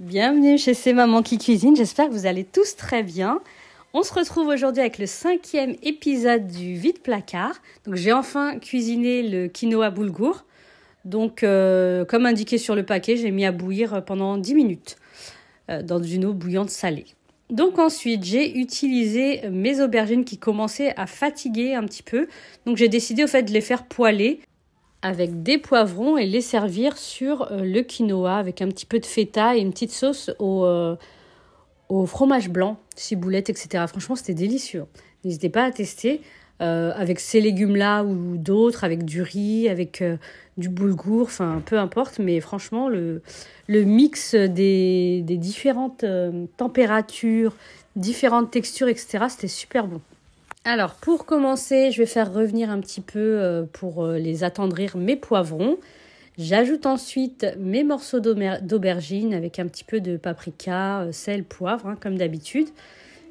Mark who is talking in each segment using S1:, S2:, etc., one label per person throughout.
S1: Bienvenue chez C'est Maman qui cuisine, j'espère que vous allez tous très bien. On se retrouve aujourd'hui avec le cinquième épisode du vide placard. Donc j'ai enfin cuisiné le quinoa boulgour. Donc euh, comme indiqué sur le paquet, j'ai mis à bouillir pendant 10 minutes euh, dans une eau bouillante salée. Donc ensuite, j'ai utilisé mes aubergines qui commençaient à fatiguer un petit peu. Donc j'ai décidé au fait de les faire poêler avec des poivrons et les servir sur euh, le quinoa avec un petit peu de feta et une petite sauce au, euh, au fromage blanc, ciboulette, etc. Franchement, c'était délicieux. N'hésitez pas à tester euh, avec ces légumes-là ou d'autres, avec du riz, avec du boulgour, enfin peu importe. Mais franchement, le, mix des, des différentes températures, différentes textures, etc., c'était super bon. Alors, pour commencer, je vais faire revenir un petit peu euh, pour euh, les attendrir mes poivrons. J'ajoute ensuite mes morceaux d'aubergine avec un petit peu de paprika, euh, sel, poivre, hein, comme d'habitude.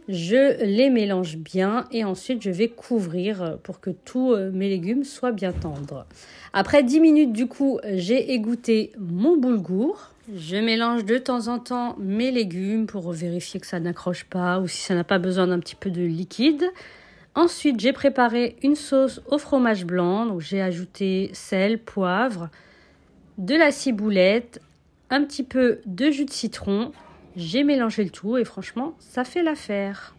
S1: Je les mélange bien et ensuite je vais couvrir pour que tous mes légumes soient bien tendres. Après 10 minutes du coup, j'ai égoutté mon boulgour. Je mélange de temps en temps mes légumes pour vérifier que ça n'accroche pas ou si ça n'a pas besoin d'un petit peu de liquide. Ensuite, j'ai préparé une sauce au fromage blanc. j'ai ajouté sel, poivre, de la ciboulette, un petit peu de jus de citron. J'ai mélangé le tout et franchement, ça fait l'affaire.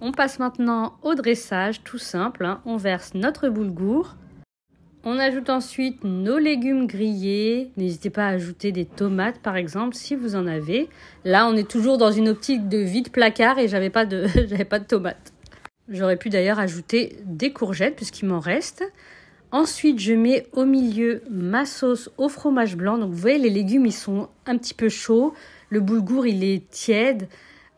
S1: On passe maintenant au dressage, tout simple. Hein. On verse notre boulgour. On ajoute ensuite nos légumes grillés. N'hésitez pas à ajouter des tomates par exemple si vous en avez. Là, on est toujours dans une optique de vide placard et j'avais pas de, j'avais pas de tomates. J'aurais pu d'ailleurs ajouter des courgettes puisqu'il m'en reste. Ensuite, je mets au milieu ma sauce au fromage blanc. Donc vous voyez, les légumes, ils sont un petit peu chauds. Le boulgour, il est tiède.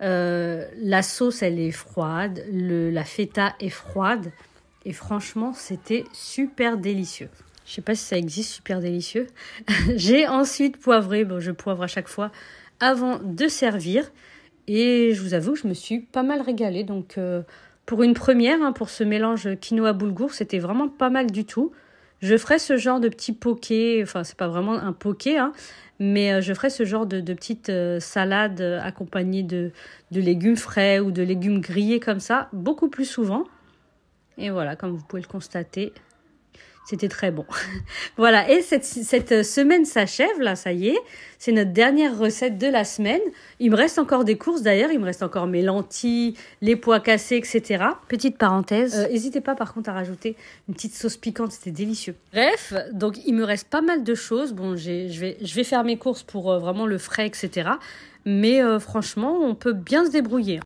S1: Euh, la sauce, elle est froide. Le, la feta est froide. Et franchement, c'était super délicieux. Je sais pas si ça existe, super délicieux. J'ai ensuite poivré. Bon, je poivre à chaque fois avant de servir. Et je vous avoue, je me suis pas mal régalée. Donc... Euh, pour une première, hein, pour ce mélange quinoa boulgour, c'était vraiment pas mal du tout. Je ferai ce genre de petit poké, enfin c'est pas vraiment un poké, hein, mais euh, je ferai ce genre de, petite euh, salade euh, accompagnée de légumes frais ou de légumes grillés comme ça, beaucoup plus souvent. Et voilà, comme vous pouvez le constater, c'était très bon. voilà, et cette, cette semaine s'achève, là, ça y est. C'est notre dernière recette de la semaine. Il me reste encore des courses d'ailleurs, il me reste encore mes lentilles, les pois cassés, etc. Petite parenthèse. Euh, n'hésitez pas par contre à rajouter une petite sauce piquante, c'était délicieux. Bref, donc il me reste pas mal de choses. Bon, je vais, je vais faire mes courses pour euh, vraiment le frais, etc. Mais euh, franchement, on peut bien se débrouiller.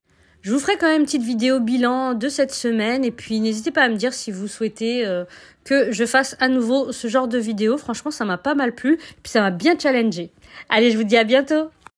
S1: Je vous ferai quand même une petite vidéo bilan de cette semaine et puis n'hésitez pas à me dire si vous souhaitez euh, que je fasse à nouveau ce genre de vidéo. Franchement, ça m'a pas mal plu et puis ça m'a bien challengé. Allez, je vous dis à bientôt.